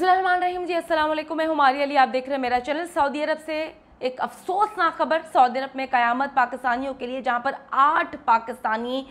रहीम जी असल मैं हमारी अली आप देख रहे हैं मेरा चैनल सऊदी अरब से एक अफसोसनाक खबर सऊदी अरब में क़यामत पाकिस्तानियों के लिए जहाँ पर आठ पाकिस्तानी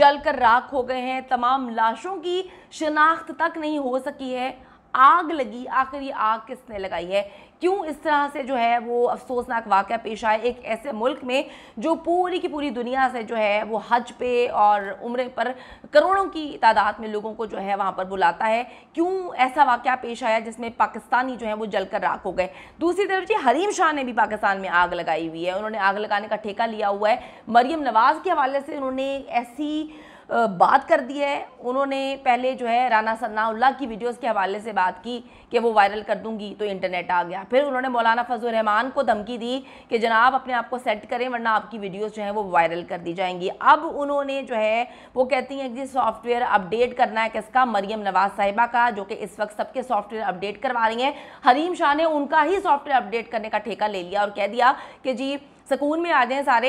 जलकर राख हो गए हैं तमाम लाशों की शिनाख्त तक नहीं हो सकी है आग लगी आखिर ये आग किसने लगाई है क्यों इस तरह से जो है वो अफसोसनाक वाक़ पेश आए एक ऐसे मुल्क में जो पूरी की पूरी दुनिया से जो है वो हज पे और उम्र पर करोड़ों की तादाद में लोगों को जो है वहाँ पर बुलाता है क्यों ऐसा वाक़ पेश आया जिसमें पाकिस्तानी जो है वो जलकर राख हो गए दूसरी तरफ जी हरीम शाह ने भी पाकिस्तान में आग लगाई हुई है उन्होंने आग लगाने का ठेका लिया हुआ है मरीम नवाज़ के हवाले से उन्होंने ऐसी बात कर दी है उन्होंने पहले जो है राना सन्नाउल्ला की वीडियोस के हवाले से बात की कि वो वायरल कर दूंगी तो इंटरनेट आ गया फिर उन्होंने मौलाना फजल रहमान को धमकी दी कि जनाब अपने आप को सेट करें वरना आपकी वीडियोस जो है वो वायरल कर दी जाएंगी अब उन्होंने जो है वो कहती हैं कि सॉफ्टवेयर अपडेट करना है किसका मरियम नवाज साहिबा का जो कि इस वक्त सबके सॉफ्टवेयर अपडेट करवा रही हैं हरीम शाह ने उनका ही सॉफ्टवेयर अपडेट करने का ठेका ले लिया और कह दिया कि जी सुकून में आ जाएँ सारे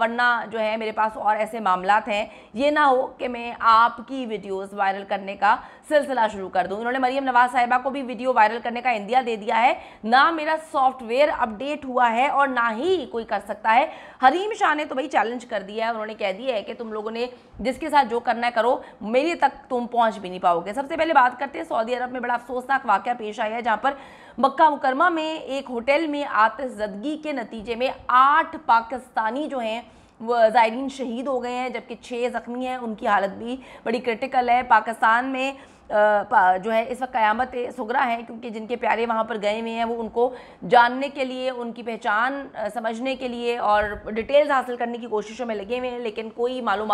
वरना जो है मेरे पास और ऐसे मामला हैं ये ना हो कि मैं आपकी वीडियोस वायरल करने का सिलसिला शुरू कर दूँ उन्होंने मरीम नवाज साहिबा को भी वीडियो वायरल करने का इंदिया दे दिया है ना मेरा सॉफ्टवेयर अपडेट हुआ है और ना ही कोई कर सकता है हरीम शाह ने तो भाई चैलेंज कर दिया है उन्होंने कह दिया है कि तुम लोगों ने जिसके साथ जो करना है करो मेरे तक तुम पहुँच भी नहीं पाओगे सबसे पहले बात करते हैं सऊदी अरब में बड़ा अफसोसनाक वाक़ पेश आया है जहाँ पर मक्का मुकरमा में एक होटल में आतजदगी के नतीजे में आठ पाकिस्तानी जो हैं ज़ायरीन शहीद हो गए हैं जबकि छः ज़ख्मी हैं उनकी हालत भी बड़ी क्रिटिकल है पाकिस्तान में जो है इस वक्त क़यामत सुगरा है क्योंकि जिनके प्यारे वहाँ पर गए हुए हैं वो उनको जानने के लिए उनकी पहचान समझने के लिए और डिटेल्स हासिल करने की कोशिशों में लगे हुए हैं लेकिन कोई मालूम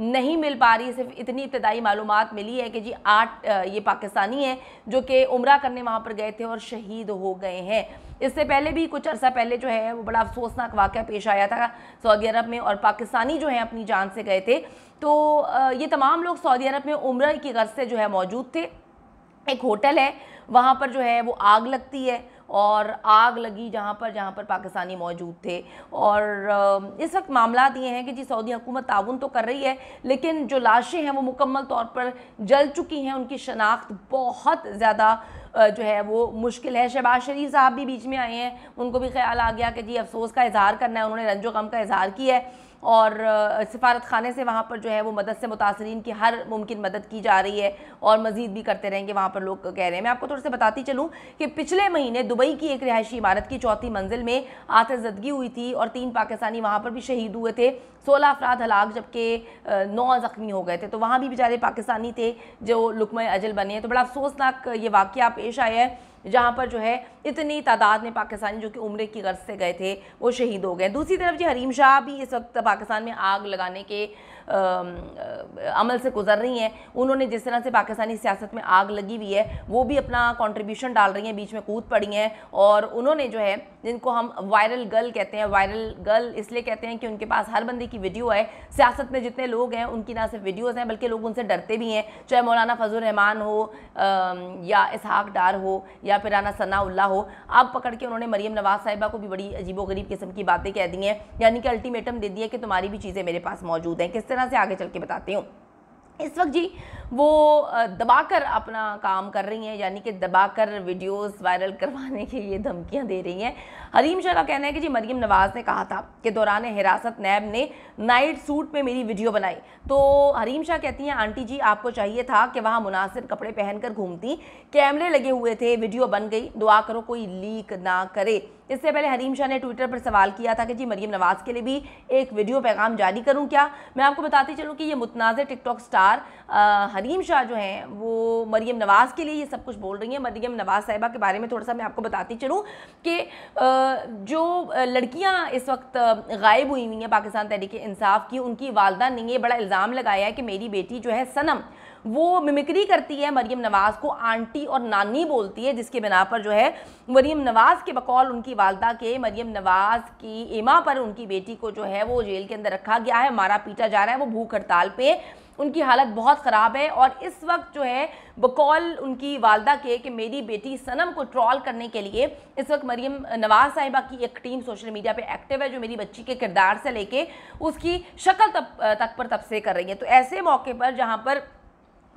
नहीं मिल पा रही सिर्फ इतनी इब्तदाई मालूम मिली है कि जी आठ ये पाकिस्तानी हैं जो कि उम्र करने वहाँ पर गए थे और शहीद हो गए हैं इससे पहले भी कुछ अर्सा पहले जो है वो बड़ा अफसोसनाक वाक़ पेश आया था सऊदी अरब में और पाकिस्तानी जो हैं अपनी जान से गए थे तो ये तमाम लोग सऊदी अरब में उम्र की गर्ज से जो है मौजूद थे एक होटल है वहाँ पर जो है वो आग लगती है और आग लगी जहाँ पर जहाँ पर पाकिस्तानी मौजूद थे और इस वक्त मामला ये हैं कि जी सऊदी हुकूमत ताउन तो कर रही है लेकिन जो लाशें हैं वो मुकम्मल तौर पर जल चुकी हैं उनकी शनाख्त बहुत ज़्यादा जो है वो मुश्किल है शहबाज शरीफ साहब भी बीच में आए हैं उनको भी ख्याल आ गया कि जी अफसोस का इजहार करना है उन्होंने रंजो गम का इजहार किया है और सफारत खाने से वहाँ पर जो है वो मदद से मुतासरीन की हर मुमकिन मदद की जा रही है और मज़ीद भी करते रहेंगे वहाँ पर लोग कह रहे हैं मैं आपको थोड़ा सा बताती चलूँ कि पिछले महीने दुबई की एक रिहायशी इमारत की चौथी मंजिल में आतजदगी हुई थी और तीन पाकिस्तानी वहाँ पर भी शहीद हुए थे सोलह अफराद हलाक जबकि नौ ज़ख्मी हो गए थे तो वहाँ भी बेचारे पाकिस्तानी थे जो लुकम अजल बने हैं तो बड़ा अफसोसनाक ये वाक़ पेश आया है जहाँ पर जो है इतनी तादाद में पाकिस्तानी जो कि उम्र की गर्ज से गए थे वो शहीद हो गए दूसरी तरफ जी हरीम शाह भी इस वक्त पाकिस्तान में आग लगाने के अमल से गुजर रही हैं उन्होंने जिस तरह से पाकिस्तानी सियासत में आग लगी हुई है वो भी अपना कॉन्ट्रीब्यूशन डाल रही हैं बीच में कूद पड़ी हैं और उन्होंने जो है जिनको हम वायरल गर्ल कहते हैं वायरल गर्ल इसलिए कहते हैं कि उनके पास हर बंदे की वीडियो है सियासत में जितने लोग हैं उनकी ना सिर्फ वीडियोज़ हैं बल्कि लोग उनसे डरते भी हैं चाहे मौलाना फजल रहमान हो या इसहाक डार हो या फिर राना सनाउल्ला हो अब पकड़ के उन्होंने मरीम नवाज साहिबा को भी बड़ी अजीबो गरीब किस्म की बातें कह दी हैं यानी कि अल्टीमेटम दे दिया कि तुम्हारी भी चीज़ें मेरे पास मौजूद हैं किस तरह तरह से आगे चल के बताती हूँ इस वक्त जी वो दबाकर अपना काम कर रही हैं यानी कि दबाकर वीडियोस वायरल करवाने के लिए धमकियां दे रही हैं हरीम शाह का कहना है कि जी मरीम नवाज़ ने कहा था कि दौरान हिरासत नैब ने नाइट सूट में मेरी वीडियो बनाई तो हरीम शाह कहती हैं आंटी जी आपको चाहिए था कि वहाँ मुनासिब कपड़े पहनकर घूमती कैमरे लगे हुए थे वीडियो बन गई दुआ करो कोई लीक ना करे इससे पहले हरीम शाह ने ट्विटर पर सवाल किया था कि जी मरीम नवाज़ के लिए भी एक वीडियो पैगाम जारी करूँ क्या मैं आपको बताती चलूँ कि ये मुतनाज़ टिकटॉक स्टार आ, हरीम शाह जो हैं वो मरीम नवाज़ के लिए ये सब कुछ बोल रही हैं मरीम नवाज़ साहिबा के बारे में थोड़ा सा मैं आपको बताती चलूँ कि जो लड़कियाँ इस वक्त गायब हुई हुई हैं पाकिस्तान तहरीक इंसाफ की उनकी वालदा ने ये बड़ा इल्ज़ाम लगाया है कि मेरी बेटी जो है सनम वो मिमिक्री करती है मरीम नवाज़ को आंटी और नानी बोलती है जिसके बिना पर जो है मरीम नवाज़ के बकौल उनकी वालदा के मरीम नवाज़ की इमा पर उनकी बेटी को जो है वो जेल के अंदर रखा गया है मारा पीटा जा रहा है वो भूख हड़ताल पे उनकी हालत बहुत ख़राब है और इस वक्त जो है बकौल उनकी वालदा के कि मेरी बेटी सनम को ट्रॉल करने के लिए इस वक्त मरीम नवाज़ साहिबा की एक टीम सोशल मीडिया पे एक्टिव है जो मेरी बच्ची के किरदार से लेके उसकी शक्ल तक पर तबसे कर रही है तो ऐसे मौके पर जहाँ पर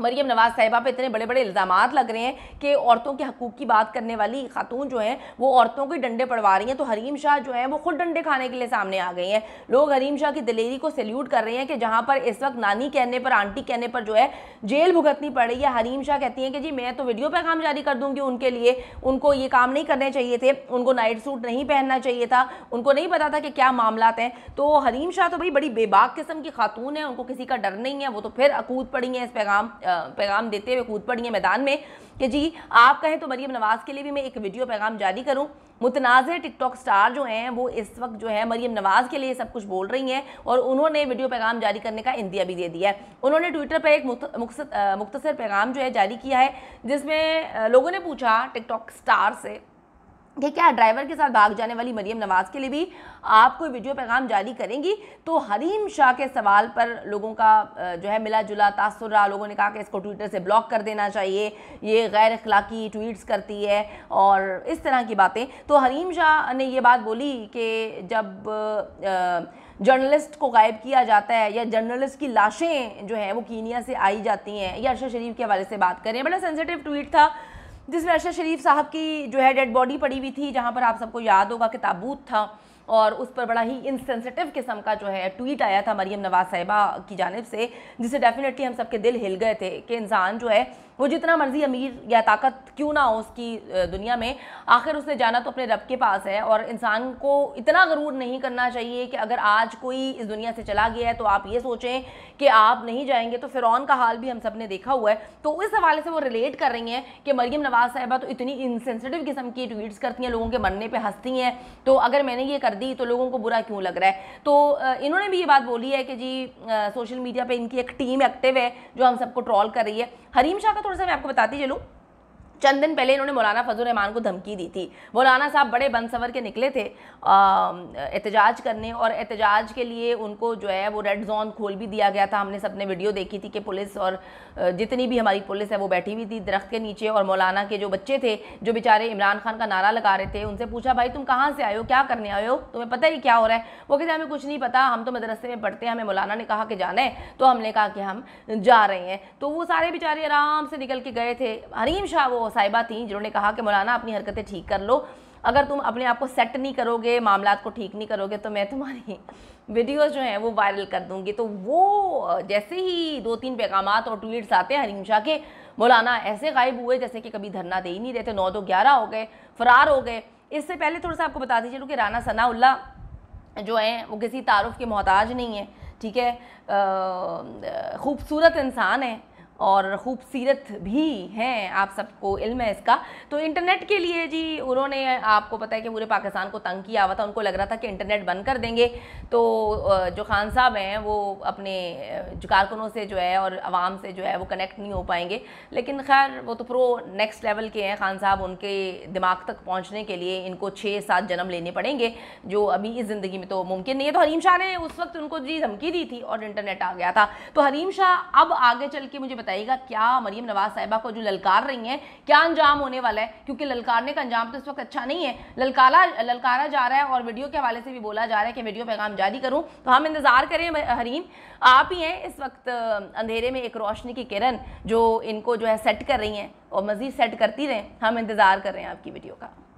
मरीम नवाज़ साहिबा पे इतने बड़े बड़े इल्ज़ाम लग रहे हैं कि औरतों के हकूक़ की बात करने वाली खातून जो हैं वो औरतों के डंडे पड़वा रही हैं तो हरीम शाह जो हैं वो खुद डंडे खाने के लिए सामने आ गई हैं लोग हरीम शाह की दिलेरी को सैल्यूट कर रहे हैं कि जहाँ पर इस वक्त नानी कहने पर आंटी कहने पर जो है जेल भुगतनी पड़ रही है हरीम शाह कहती हैं कि जी मैं तो वीडियो पैगाम जारी कर दूँगी उनके लिए उनको ये काम नहीं करने चाहिए थे उनको नाइट सूट नहीं पहनना चाहिए था उनको नहीं पता था कि क्या मामला हैं तो हरीम शाह तो भाई बड़ी बेबाक किस्म की खातून है उनको किसी का डर नहीं है वो तो फिर अकूत पड़ी हैं इस पैगाम पैगाम देते हुए कूद पड़ी है मैदान में कि जी आप कहें तो मरीम नवाज़ के लिए भी मैं एक वीडियो पैगाम जारी करूँ मुतनाज़ टिकटॉक स्टार जो हैं वो इस वक्त जो है मरीम नवाज़ के लिए सब कुछ बोल रही हैं और उन्होंने वीडियो पैगाम जारी करने का इंदिया भी दे दिया है उन्होंने ट्विटर पर एक मुख्तर पैगाम जो है जारी किया है जिसमें लोगों ने पूछा टिकटॉक स्टार से कि क्या ड्राइवर के साथ भाग जाने वाली मरियम नवाज के लिए भी आप कोई वीडियो पैगाम जारी करेंगी तो हरीम शाह के सवाल पर लोगों का जो है मिला जुला तासर रहा लोगों ने कहा कि इसको ट्विटर से ब्लॉक कर देना चाहिए ये गैर अखलाकी ट्वीट्स करती है और इस तरह की बातें तो हरीम शाह ने ये बात बोली कि जब जर्नलिस्ट को गायब किया जाता है या जर्नलिस्ट की लाशें जो हैं वो कीनिया से आई जाती हैं या अरशद शरीफ के हवाले से बात करें बड़ा सेंसिटिव ट्वीट था जिसमें अरशद शरीफ साहब की जो है डेड बॉडी पड़ी हुई थी जहाँ पर आप सबको याद होगा कि ताबूत था और उस पर बड़ा ही इनसेंसिटिव किस्म का जो है ट्वीट आया था मरीम नवाज साहिबा की जानब से जिसे डेफिनेटली हम सबके दिल हिल गए थे कि इंसान जो है वो जितना मर्जी अमीर या ताकत क्यों ना हो उसकी दुनिया में आखिर उसने जाना तो अपने रब के पास है और इंसान को इतना गरूर नहीं करना चाहिए कि अगर आज कोई इस दुनिया से चला गया है तो आप ये सोचें कि आप नहीं जाएंगे तो फ़िरौन का हाल भी हम सब ने देखा हुआ है तो इस हवाले से वो रिलेट कर रही हैं कि मरीम नवाज़ साहिबा तो इतनी इनसेंसिटिव किस्म की ट्वीट्स करती हैं लोगों के मरने पर हंसती हैं तो अगर मैंने ये कर दी तो लोगों को बुरा क्यों लग रहा है तो इन्होंने भी ये बात बोली है कि जी सोशल मीडिया पर इनकी एक टीम एक्टिव है जो हम सबको ट्रॉल कर रही है हरीम शाह का थोड़ा सा मैं आपको बताती चलूँ चंद दिन पहले इन्होंने मौलाना फजल रहमान को धमकी दी थी मौलाना साहब बड़े बंसवर के निकले थे एहतजाज करने और एहतजाज के लिए उनको जो है वो रेड जोन खोल भी दिया गया था हमने सब ने वीडियो देखी थी कि पुलिस और जितनी भी हमारी पुलिस है वो बैठी हुई थी दरख्त के नीचे और मौलाना के जो बच्चे थे जो बेचारे इमरान खान का नारा लगा रहे थे उनसे पूछा भाई तुम कहाँ से आए हो क्या करने आए हो तुम्हें पता ही क्या हो रहा है वो कहते हमें कुछ नहीं पता हम तो मदरसे में पढ़ते हैं हमें मौलाना ने कहा कि जाना है तो हमने कहा कि हम जा रहे हैं तो वो सारे बेचारे आराम से निकल के गए थे हरीम शाह वो साहिबा थी जिन्होंने कहा कि मौलाना अपनी हरकतें ठीक कर लो अगर तुम अपने आप को सेट नहीं करोगे मामला को ठीक नहीं करोगे तो मैं तुम्हारी वीडियोस जो हैं वो वायरल कर दूंगी तो वो जैसे ही दो तीन पैगाम और ट्वीट्स आते हैं हरीम शाह के मौलाना ऐसे गायब हुए जैसे कि कभी धरना दे ही नहीं रहे थे नौ दो ग्यारह हो गए फरार हो गए इससे पहले थोड़ा सा आपको बता दीजिए क्योंकि राना सनाउल्ला जो हैं वो किसी तारफ़ के मोहताज नहीं है ठीक है खूबसूरत इंसान है और ख़ूबसूरत भी हैं आप सबको इल्म है इसका तो इंटरनेट के लिए जी उन्होंने आपको पता है कि पूरे पाकिस्तान को तंग किया हुआ था उनको लग रहा था कि इंटरनेट बंद कर देंगे तो जो खान साहब हैं वो अपने कारकुनों से जो है और आवाम से जो है वो कनेक्ट नहीं हो पाएंगे लेकिन खैर वो तो प्रो नेक्स्ट लेवल के हैं खान साहब उनके दिमाग तक पहुँचने के लिए इनको छः सात जन्म लेने पड़ेंगे जो अभी इस ज़िंदगी में तो मुमकिन नहीं है तो हरीम शाह ने उस वक्त उनको जी धमकी दी थी और इंटरनेट आ गया था तो हरीम शाह अब आगे चल के मुझे बताइएगा क्या मरीम नवाज साहिबा को जो ललकार रही हैं क्या अंजाम होने वाला है क्योंकि ललकारने का अंजाम तो इस वक्त अच्छा नहीं है ललकारा ललकारा जा रहा है और वीडियो के हवाले से भी बोला जा रहा है कि वीडियो पैगाम जारी करूँ तो हम इंतज़ार करें हरीम आप ही हैं इस वक्त अंधेरे में एक रोशनी की किरण जो इनको जो है सेट कर रही हैं और मज़ीद सेट करती रहें हम इंतज़ार कर रहे हैं आपकी वीडियो का